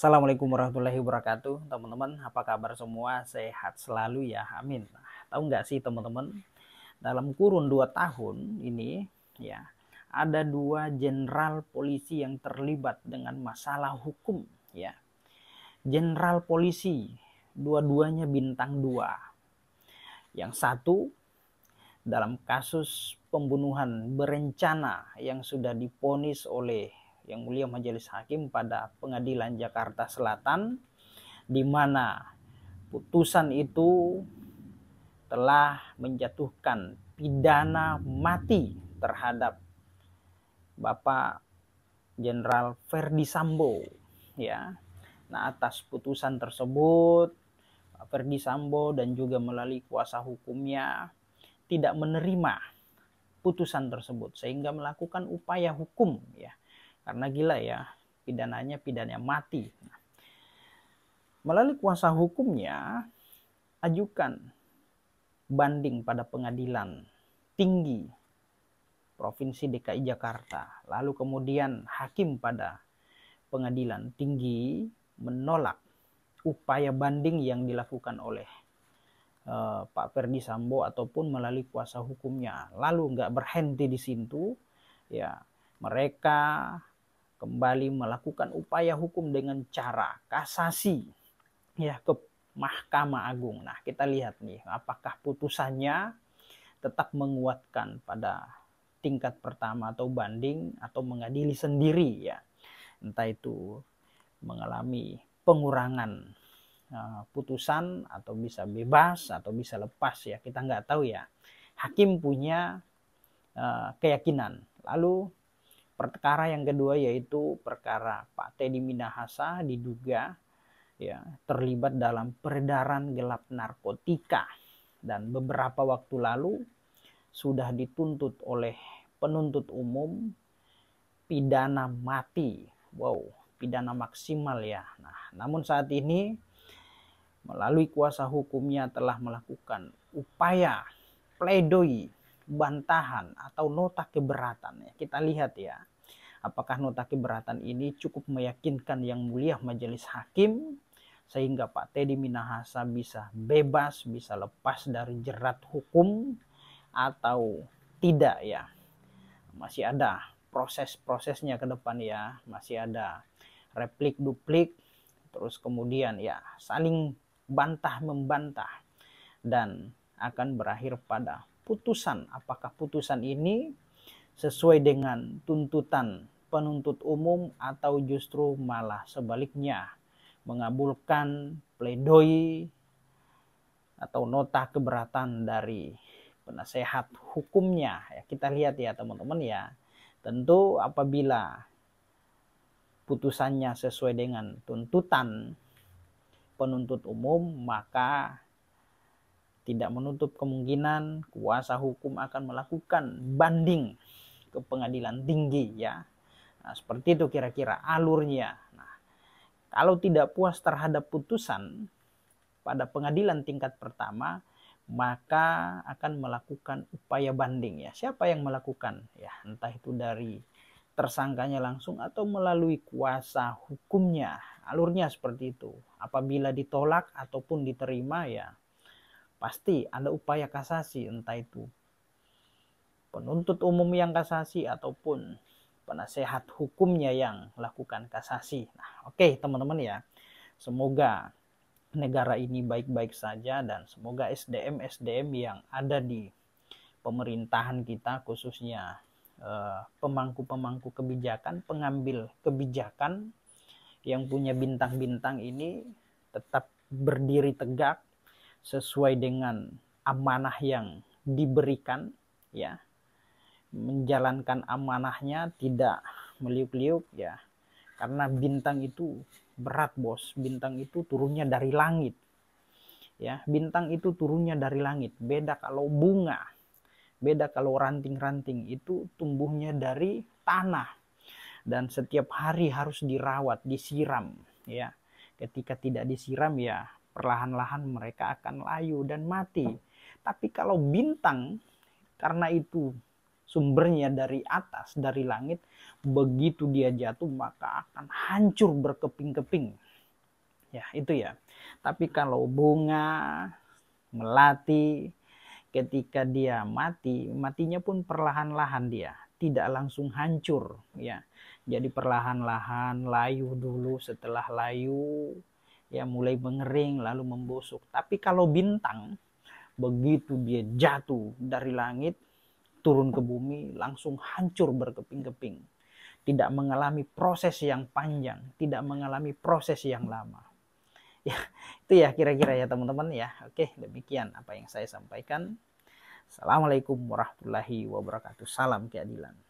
Assalamualaikum warahmatullahi wabarakatuh teman-teman apa kabar semua sehat selalu ya amin nah, tahu nggak sih teman-teman dalam kurun 2 tahun ini ya ada dua jenderal polisi yang terlibat dengan masalah hukum ya jenderal polisi dua-duanya bintang dua yang satu dalam kasus pembunuhan berencana yang sudah diponis oleh yang Mulia Majelis Hakim pada Pengadilan Jakarta Selatan di mana putusan itu telah menjatuhkan pidana mati terhadap Bapak Jenderal Verdi Sambo ya. Nah, atas putusan tersebut Verdi Sambo dan juga melalui kuasa hukumnya tidak menerima putusan tersebut sehingga melakukan upaya hukum ya karena gila ya pidananya pidananya mati melalui kuasa hukumnya ajukan banding pada pengadilan tinggi Provinsi DKI Jakarta. Lalu kemudian hakim pada pengadilan tinggi menolak upaya banding yang dilakukan oleh uh, Pak Ferdi Sambo ataupun melalui kuasa hukumnya. Lalu nggak berhenti di situ, ya mereka kembali melakukan upaya hukum dengan cara kasasi ya ke Mahkamah Agung. Nah, kita lihat nih apakah putusannya tetap menguatkan pada tingkat pertama atau banding atau mengadili sendiri ya. Entah itu mengalami pengurangan eh, putusan atau bisa bebas atau bisa lepas ya kita nggak tahu ya hakim punya uh, keyakinan lalu Perkara yang kedua yaitu perkara Pak Teddy Minahasa diduga ya terlibat dalam peredaran gelap narkotika dan beberapa waktu lalu sudah dituntut oleh penuntut umum pidana mati. Wow, pidana maksimal ya. Nah, namun saat ini melalui kuasa hukumnya telah melakukan upaya pledoi bantahan atau nota keberatan ya. Kita lihat ya apakah nota keberatan ini cukup meyakinkan yang mulia majelis hakim sehingga Pak Teddy Minahasa bisa bebas, bisa lepas dari jerat hukum atau tidak ya. Masih ada proses-prosesnya ke depan ya, masih ada replik duplik terus kemudian ya saling bantah membantah dan akan berakhir pada putusan apakah putusan ini sesuai dengan tuntutan penuntut umum atau justru malah sebaliknya mengabulkan pledoi atau nota keberatan dari penasehat hukumnya ya kita lihat ya teman-teman ya tentu apabila putusannya sesuai dengan tuntutan penuntut umum maka tidak menutup kemungkinan kuasa hukum akan melakukan banding ke pengadilan tinggi ya. Nah, seperti itu kira-kira alurnya. Nah, kalau tidak puas terhadap putusan pada pengadilan tingkat pertama, maka akan melakukan upaya banding ya. Siapa yang melakukan? Ya, entah itu dari tersangkanya langsung atau melalui kuasa hukumnya. Alurnya seperti itu. Apabila ditolak ataupun diterima ya pasti ada upaya kasasi entah itu penuntut umum yang kasasi ataupun penasehat hukumnya yang lakukan kasasi. Nah, oke okay, teman-teman ya. Semoga negara ini baik-baik saja dan semoga SDM-SDM yang ada di pemerintahan kita khususnya eh, pemangku-pemangku kebijakan, pengambil kebijakan yang punya bintang-bintang ini tetap berdiri tegak sesuai dengan amanah yang diberikan ya menjalankan amanahnya tidak meliuk-liuk ya karena bintang itu berat bos bintang itu turunnya dari langit ya bintang itu turunnya dari langit beda kalau bunga beda kalau ranting-ranting itu tumbuhnya dari tanah dan setiap hari harus dirawat disiram ya ketika tidak disiram ya perlahan-lahan mereka akan layu dan mati tapi kalau bintang karena itu sumbernya dari atas, dari langit, begitu dia jatuh maka akan hancur berkeping-keping. Ya, itu ya. Tapi kalau bunga, melati, ketika dia mati, matinya pun perlahan-lahan dia, tidak langsung hancur, ya. Jadi perlahan-lahan layu dulu, setelah layu ya mulai mengering lalu membusuk. Tapi kalau bintang begitu dia jatuh dari langit turun ke bumi langsung hancur berkeping-keping. Tidak mengalami proses yang panjang, tidak mengalami proses yang lama. Ya, itu ya kira-kira ya teman-teman ya. Oke, demikian apa yang saya sampaikan. Assalamualaikum warahmatullahi wabarakatuh. Salam keadilan.